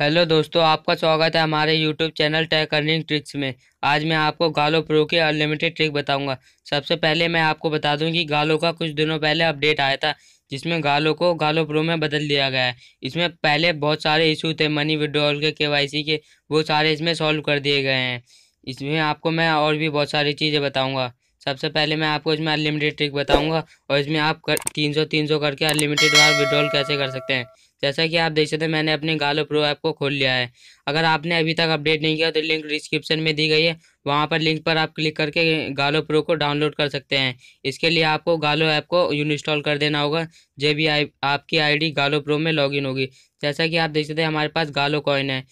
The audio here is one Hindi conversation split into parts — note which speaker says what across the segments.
Speaker 1: हेलो दोस्तों आपका स्वागत है हमारे YouTube channel tech earning tricks में आज मैं आपको गालो प्रो की अनलिमिटेड ट्रिक बताऊंगा सबसे पहले मैं आपको बता दूं कि गालो का कुछ दिनों पहले अपडेट आया था जिसमें गालो को गालो प्रो में बदल दिया गया है इसमें पहले बहुत सारे इशू थे मनी विड्रॉल के के के वो सारे इसमें सॉल्व कर दिए गए हैं इसमें आपको मैं और भी बहुत सारी चीज़ें बताऊँगा सबसे पहले मैं आपको इसमें अनलिमिटेड ट्रिक बताऊँगा और इसमें आप कर तीन सौ तीन सौ करके अनलिमिटेड बार विड्रॉल कैसे कर सकते हैं जैसा कि आप देख सकते हैं मैंने अपने गालो प्रो ऐप को खोल लिया है अगर आपने अभी तक अपडेट नहीं किया तो लिंक डिस्क्रिप्शन में दी गई है वहाँ पर लिंक पर आप क्लिक करके गालो प्रो को डाउनलोड कर सकते हैं इसके लिए आपको गालो ऐप को इंस्टॉल कर देना होगा जब भी आपकी आईडी गालो प्रो में लॉगिन होगी जैसा कि आप देख सकते हैं हमारे पास गालो कॉइन है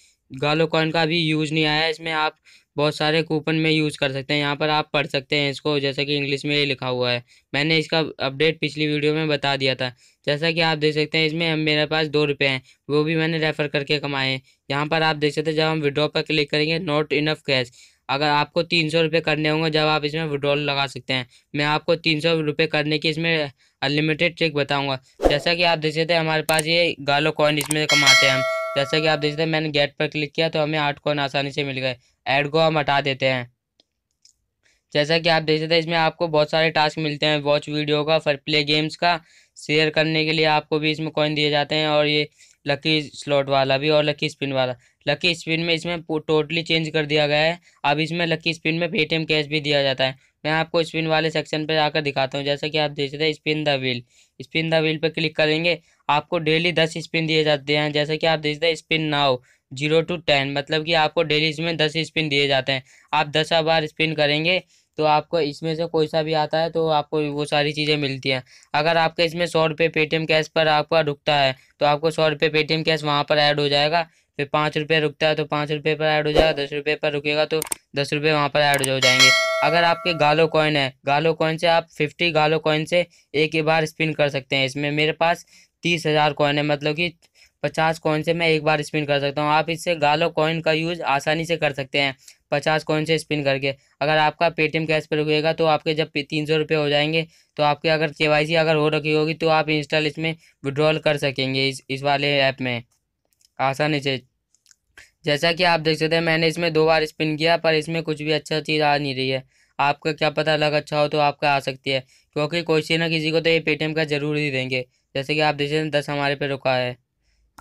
Speaker 1: गालो कॉइन का अभी यूज़ नहीं आया है इसमें आप बहुत सारे कूपन में यूज़ कर सकते हैं यहाँ पर आप पढ़ सकते हैं इसको जैसा कि इंग्लिश में ये लिखा हुआ है मैंने इसका अपडेट पिछली वीडियो में बता दिया था जैसा कि आप देख सकते हैं इसमें हम मेरे पास दो रुपये हैं वो भी मैंने रेफ़र करके कमाए हैं यहाँ पर आप देख सकते हैं जब हम विड्रॉ पर क्लिक करेंगे नॉट इनफ कैश अगर आपको तीन सौ रुपये करने होंगे जब आप इसमें विड्रॉल लगा सकते हैं मैं आपको तीन सौ रुपये करने की इसमें अनलिमिटेड ट्रिक बताऊँगा जैसा कि आप देख सकते हैं हमारे पास ये गालो कॉइन इसमें कमाते हैं हम जैसा कि आप देख सकते हैं मैंने गेट पर क्लिक किया तो हमें आठ कॉइन आसानी से मिल गए एड को हम हटा देते हैं जैसा कि आप देख सकते हैं इसमें आपको बहुत सारे टास्क मिलते हैं वॉच वीडियो का फिर प्ले गेम्स का शेयर करने के लिए आपको भी इसमें कॉइन दिए जाते हैं और ये लकी स्लॉट वाला भी और लकी स्पिन वाला लकी स्पिन में इसमें टोटली चेंज कर दिया गया है अब इसमें लकी स्पिन में पेटीएम कैश भी दिया जाता है मैं आपको स्पिन वाले सेक्शन पर आकर दिखाता हूँ जैसा कि आप देख सकते हैं spin the wheel spin the wheel पर क्लिक करेंगे आपको डेली दस स्पिन दिए जाते हैं जैसा कि आप देख सकते हैं spin now zero to ten मतलब कि आपको डेली इसमें दस स्पिन दिए जाते हैं आप दस बार स्पिन करेंगे तो आपको इसमें से कोई सा भी आता है तो आपको वो सारी चीज़ें मिलती हैं अगर आपका इसमें सौ रुपये पेटीएम कैश पर आपका रुकता है तो आपको सौ रुपये पेटीएम कैश वहाँ पर ऐड हो जाएगा फिर पाँच रुपये रुकता है तो पाँच रुपये पर ऐड हो जाएगा दस रुपये पर रुकेगा तो दस रुपये वहाँ पर ऐड हो जाएंगे अगर आपके गालो कॉइन है गालो कॉइन से आप फिफ्टी गालो कॉइन से एक ही बार स्पिन कर सकते हैं इसमें मेरे पास तीस हज़ार कॉइन है मतलब कि पचास कॉइन से मैं एक बार स्पिन कर सकता हूँ आप इससे गालो कॉइन का यूज़ आसानी से कर सकते हैं पचास कॉइन से स्पिन करके अगर आपका पेटीएम कैश पर रुकेगा तो आपके जब तीन सौ रुपये हो जाएंगे तो आपके अगर के अगर हो रखी होगी तो आप इंस्टॉल इसमें विड्रॉल कर सकेंगे इस इस वाले ऐप में आसानी से जैसा कि आप देख सकते हैं मैंने इसमें दो बार स्पिन किया पर इसमें कुछ भी अच्छा चीज़ आ नहीं रही है आपका क्या पता लग अच्छा हो तो आपका आ सकती है क्योंकि कोई से ना किसी को तो ये पेटीएम का जरूर ही देंगे जैसे कि आप देख सकते हैं दस हमारे पे रुका है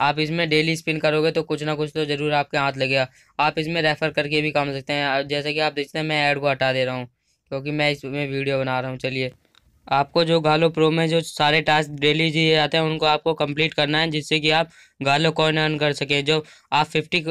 Speaker 1: आप इसमें डेली स्पिन करोगे तो कुछ ना कुछ तो ज़रूर आपके हाथ लगेगा आप इसमें रेफ़र करके भी काम सकते हैं जैसे कि आप देखते हैं मैं ऐड को हटा दे रहा हूँ क्योंकि मैं इसमें वीडियो बना रहा हूँ चलिए आपको जो गालो प्रो में जो सारे टास्क डेली दिए जाते हैं उनको आपको कंप्लीट करना है जिससे कि आप गालो कॉइन अर्न कर सकें जो आप फिफ्टी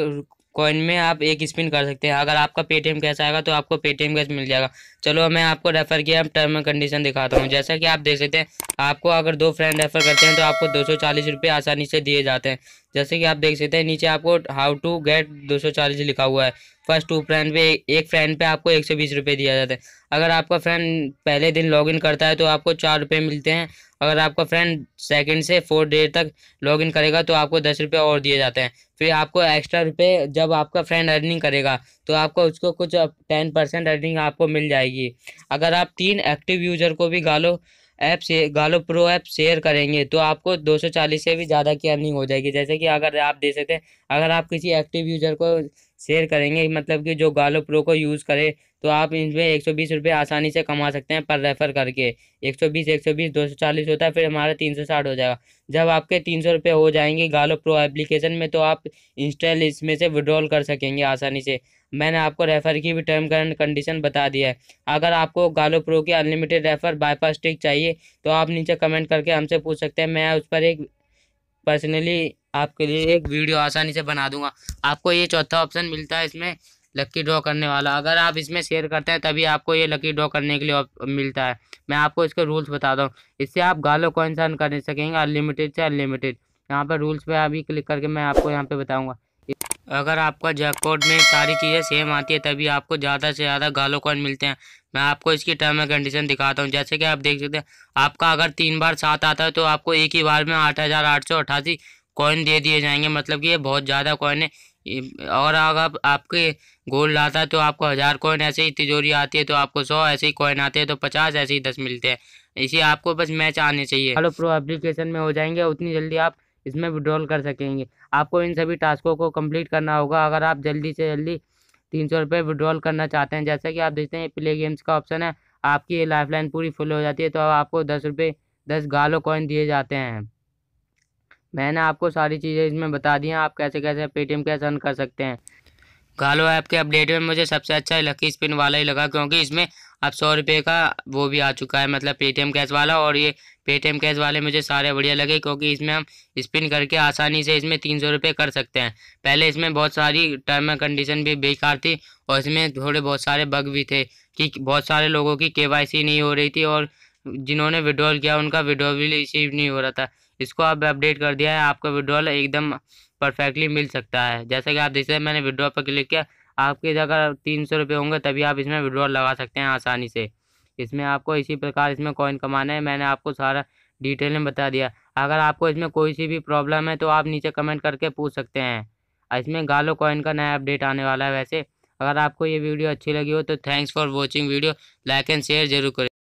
Speaker 1: कॉइन में आप एक स्पिन कर सकते हैं अगर आपका पेटीएम कैश आएगा तो आपको पेटीएम कैश मिल जाएगा चलो मैं आपको रेफर किया टर्म एंड कंडीशन दिखाता हूँ जैसा कि आप देख सकते हैं आपको अगर दो फ्रेंड रेफर करते हैं तो आपको दो सौ आसानी से दिए जाते हैं जैसे कि आप देख सकते हैं नीचे आपको हाउ टू गेट चालीस लिखा हुआ है फर्स्ट टू फ्रेंड पे एक फ्रेंड पे आपको एक सौ बीस रुपये दिया जाता है अगर आपका फ्रेंड पहले दिन लॉगिन करता है तो आपको चार रुपये मिलते हैं अगर आपका फ्रेंड सेकंड से फोर डेट तक लॉगिन करेगा तो आपको दस रुपये और दिए जाते हैं फिर आपको एक्स्ट्रा रुपये जब आपका फ्रेंड अर्निंग करेगा तो आपको उसको कुछ टेन परसेंट अर्निंग आपको मिल जाएगी अगर आप तीन एक्टिव यूज़र को भी गालो ऐप से गालो प्रो ऐप शेयर करेंगे तो आपको 240 से भी ज़्यादा की अर्निंग हो जाएगी जैसे कि अगर आप दे सकते हैं अगर आप किसी एक्टिव यूज़र को शेयर करेंगे मतलब कि जो गालो प्रो को यूज़ करे तो आप इनमें एक सौ बीस रुपये आसानी से कमा सकते हैं पर रेफ़र करके एक सौ बीस एक सौ बीस दो सौ चालीस होता है फिर हमारा तीन सौ साठ हो जाएगा जब आपके तीन सौ रुपये हो जाएंगे गालो प्रो एप्लीकेशन में तो आप इंस्टॉल इसमें से विड्रॉल कर सकेंगे आसानी से मैंने आपको रेफ़र की भी टर्म एंड कंडीशन बता दिया है अगर आपको गालो प्रो की अनलिमिटेड रेफ़र बाईपास स्टिक चाहिए तो आप नीचे कमेंट करके हमसे पूछ सकते हैं मैं उस पर एक पर्सनली आपके लिए एक वीडियो आसानी से बना दूंगा आपको ये चौथा ऑप्शन मिलता है इसमें लकी ड्रॉ करने वाला अगर आप इसमें शेयर करते हैं तभी आपको ये लकी ड्रॉ करने के लिए मिलता है मैं आपको इसके रूल्स बताता हूँ इससे आप गालो कॉइन्स अर्न कर सकेंगे अनलिमिटेड से अनलिमिटेड यहाँ पर रूल्स पर अभी क्लिक करके मैं आपको यहाँ पर बताऊँगा अगर आपका जैकपॉट में सारी चीज़ें सेम आती है तभी आपको ज़्यादा से ज़्यादा गालो कॉइन मिलते हैं मैं आपको इसकी टर्म एंड कंडीशन दिखाता हूँ जैसे कि आप देख सकते हैं आपका अगर तीन बार सात आता है तो आपको एक ही बार में आठ हज़ार आठ सौ अट्ठासी कॉइन दे दिए जाएंगे मतलब कि ये बहुत ज़्यादा कॉइन है और अगर आप, आपके गोल्ड आता है तो आपको हज़ार कॉइन ऐसे ही तिजोरी आती है तो आपको सौ ऐसे ही कॉइन आते हैं तो पचास ऐसे ही दस मिलते हैं इसी आपको बस मैच आने चाहिए हेलो प्रो एप्लीकेशन में हो जाएंगे उतनी जल्दी आप इसमें विड्रॉल कर सकेंगे आपको इन सभी टास्कों को कंप्लीट करना होगा अगर आप जल्दी से जल्दी तीन सौ रुपये विड्रॉल करना चाहते हैं जैसा कि आप देखते हैं प्ले गेम्स का ऑप्शन है आपकी लाइफ लाइन पूरी फुल हो जाती है तो आपको दस रुपये दस गालो कॉइन दिए जाते हैं मैंने आपको सारी चीज़ें इसमें बता दी हैं आप कैसे कैसे पेटीएम कैसे अर्न कर सकते हैं गालो ऐप के अपडेट में मुझे सबसे अच्छा लकी स्पिन वाला ही लगा क्योंकि इसमें अब सौ रुपये का वो भी आ चुका है मतलब पेटीएम कैश वाला और ये पेटीएम कैश वाले मुझे सारे बढ़िया लगे क्योंकि इसमें हम स्पिन करके आसानी से इसमें तीन सौ रुपये कर सकते हैं पहले इसमें बहुत सारी टर्म एंड कंडीशन भी बेकार थी और इसमें थोड़े बहुत सारे बग भी थे कि बहुत सारे लोगों की सी नहीं हो रही थी और जिन्होंने विड्रॉल किया उनका विड्रॉल भी रिसीव नहीं हो रहा था इसको आप अपडेट कर दिया है आपका विड्रॉल एकदम परफेक्टली मिल सकता है जैसे कि आप देखिए मैंने विड्रॉ पर क्लिक किया आपके अगर तीन सौ रुपये होंगे तभी आप इसमें विड्रॉ लगा सकते हैं आसानी से इसमें आपको इसी प्रकार इसमें कॉइन कमाना है मैंने आपको सारा डिटेल में बता दिया अगर आपको इसमें कोई सी भी प्रॉब्लम है तो आप नीचे कमेंट करके पूछ सकते हैं इसमें गालो कॉइन का नया अपडेट आने वाला है वैसे अगर आपको ये वीडियो अच्छी लगी हो तो thanks for watching video like and share जरूर करें